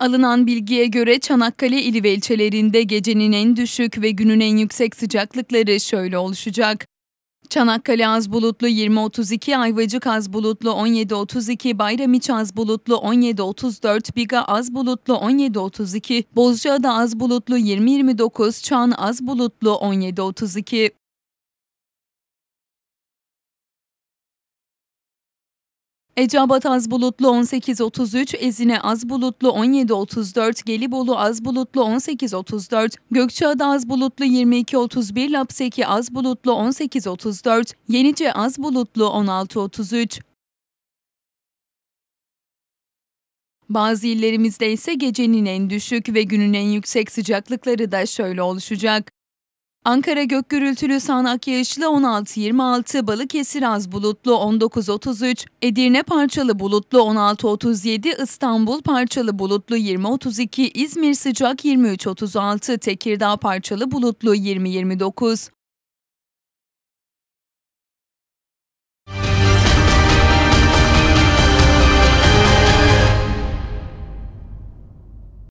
Alınan bilgiye göre Çanakkale ili ve ilçelerinde gecenin en düşük ve günün en yüksek sıcaklıkları şöyle oluşacak. Çanakkale az bulutlu 20-32, Ayvacık az bulutlu 17-32, Bayramiç az bulutlu 17-34, Biga az bulutlu 17-32, Bozcaada az bulutlu 20-29, Çan az bulutlu 17-32. Eceabat az bulutlu 18.33, Ezine az bulutlu 17.34, Gelibolu az bulutlu 18.34, Gökçeada az bulutlu 22.31, Lapseki az bulutlu 18.34, Yenice az bulutlu 16.33. Bazı illerimizde ise gecenin en düşük ve günün en yüksek sıcaklıkları da şöyle oluşacak. Ankara gök gürültülü sağanak yağışlı 16:26 26 Balıkesir az bulutlu 19:33 Edirne parçalı bulutlu 16:37 İstanbul parçalı bulutlu 20:32 İzmir sıcak 23:36 Tekirdağ parçalı bulutlu 20:29